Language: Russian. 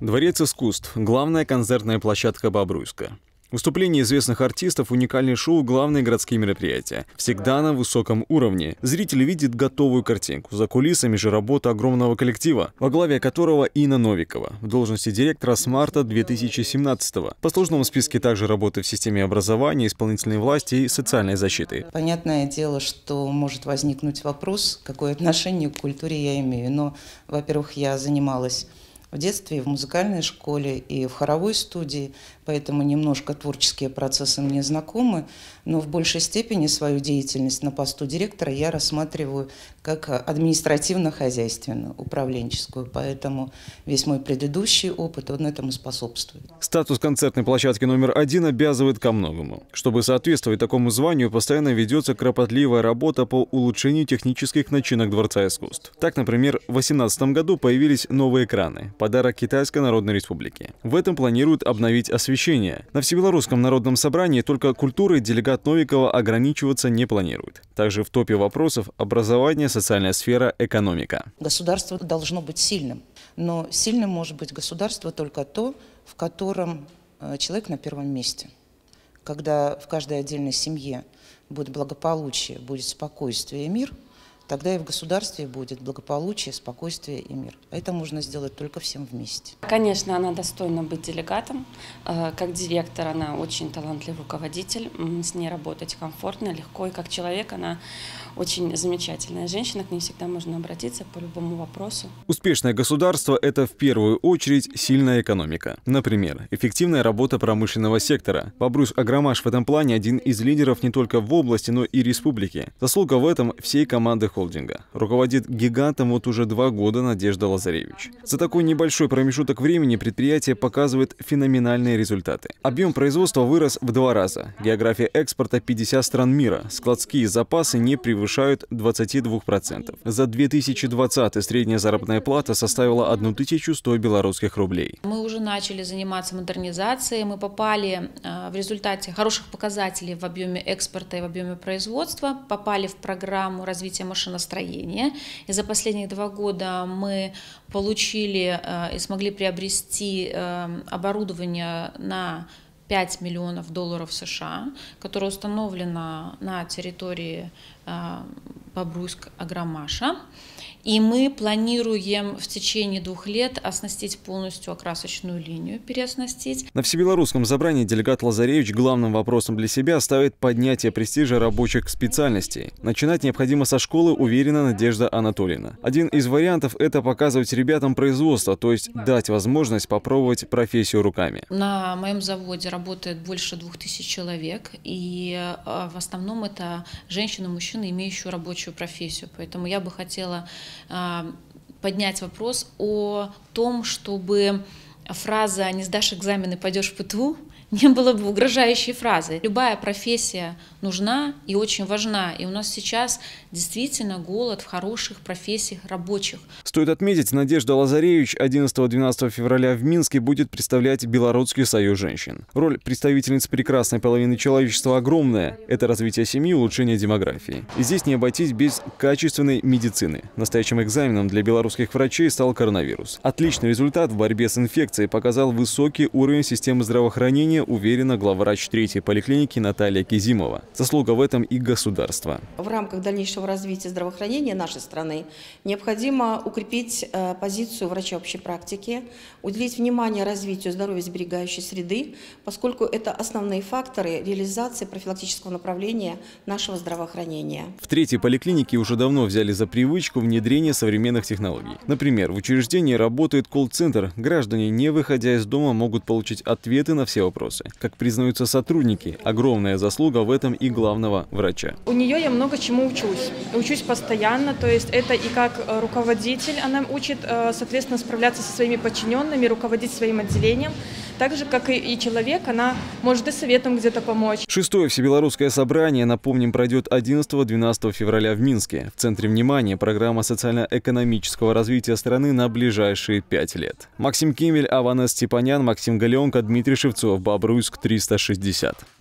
Дворец искусств – главная концертная площадка Бобруйска. Выступление известных артистов, уникальные шоу, главные городские мероприятия. Всегда на высоком уровне. Зритель видит готовую картинку. За кулисами же работа огромного коллектива, во главе которого Инна Новикова, в должности директора с марта 2017 -го. По сложному списке также работы в системе образования, исполнительной власти и социальной защиты. Понятное дело, что может возникнуть вопрос, какое отношение к культуре я имею. Но, во-первых, я занималась в детстве, в музыкальной школе и в хоровой студии, поэтому немножко творческие процессы мне знакомы, но в большей степени свою деятельность на посту директора я рассматриваю как административно-хозяйственную, управленческую, поэтому весь мой предыдущий опыт, он этому способствует. Статус концертной площадки номер один обязывает ко многому. Чтобы соответствовать такому званию, постоянно ведется кропотливая работа по улучшению технических начинок Дворца искусств. Так, например, в 2018 году появились новые экраны, подарок Китайской Народной Республики. В этом планируют обновить освещение. На Всебелорусском народном собрании только культурой делегат Новикова ограничиваться не планирует. Также в топе вопросов образование, социальная сфера, экономика. Государство должно быть сильным, но сильным может быть государство только то, в котором э, человек на первом месте. Когда в каждой отдельной семье будет благополучие, будет спокойствие и мир – Тогда и в государстве будет благополучие, спокойствие и мир. Это можно сделать только всем вместе. Конечно, она достойна быть делегатом. Э, как директор она очень талантливый руководитель. С ней работать комфортно, легко. И как человек она очень замечательная женщина. К ней всегда можно обратиться по любому вопросу. Успешное государство – это в первую очередь сильная экономика. Например, эффективная работа промышленного сектора. Бобрус Аграмаш в этом плане один из лидеров не только в области, но и республики. Заслуга в этом всей команды холдинга. Руководит гигантом вот уже два года Надежда Лазаревич. За такой небольшой промежуток времени предприятие показывает феноменальные результаты. Объем производства вырос в два раза. География экспорта 50 стран мира. Складские запасы не превышают 22%. За 2020 средняя заработная плата составила 1100 белорусских рублей. Мы уже начали заниматься модернизацией. Мы попали э, в результате хороших показателей в объеме экспорта и в объеме производства. Попали в программу развития машин наше настроение. И за последние два года мы получили э, и смогли приобрести э, оборудование на 5 миллионов долларов США, которое установлено на территории э, Бобруйск-Агромаша. И мы планируем в течение двух лет оснастить полностью окрасочную линию, переоснастить. На всебелорусском забрании делегат Лазаревич главным вопросом для себя ставит поднятие престижа рабочих специальностей. Начинать необходимо со школы, уверена Надежда Анатольевна. Один из вариантов – это показывать ребятам производство, то есть дать возможность попробовать профессию руками. На моем заводе работает больше двух тысяч человек, и э, в основном это женщины, мужчины, имеющие рабочую текущую профессию. Поэтому я бы хотела а, поднять вопрос о том, чтобы фраза «не сдашь экзамены, пойдешь в ПТУ» не было бы угрожающей фразы. Любая профессия нужна и очень важна. И у нас сейчас действительно голод в хороших профессиях рабочих. Стоит отметить, Надежда Лазаревич 11-12 февраля в Минске будет представлять Белорусский союз женщин. Роль представительниц прекрасной половины человечества огромная. Это развитие семьи, улучшение демографии. И здесь не обойтись без качественной медицины. Настоящим экзаменом для белорусских врачей стал коронавирус. Отличный результат в борьбе с инфекцией инфекции показал высокий уровень системы здравоохранения, уверена главврач третьей поликлиники Наталья Кизимова. Заслуга в этом и государства. В рамках дальнейшего развития здравоохранения нашей страны необходимо укрепить э, позицию врача общей практики, уделить внимание развитию здоровья сберегающей среды, поскольку это основные факторы реализации профилактического направления нашего здравоохранения. В третьей поликлинике уже давно взяли за привычку внедрение современных технологий. Например, в учреждении работает колл-центр, граждане не не выходя из дома, могут получить ответы на все вопросы. Как признаются сотрудники, огромная заслуга в этом и главного врача. У нее я много чему учусь. Учусь постоянно, то есть это и как э, руководитель она учит, э, соответственно, справляться со своими подчиненными, руководить своим отделением. Так же, как и человек, она может и советом где-то помочь. Шестое всебелорусское собрание, напомним, пройдет 11-12 февраля в Минске. В центре внимания программа социально-экономического развития страны на ближайшие пять лет. Максим Кимель, Аванес Степанян, Максим Галенко, Дмитрий Шевцов, Бобруйск, 360.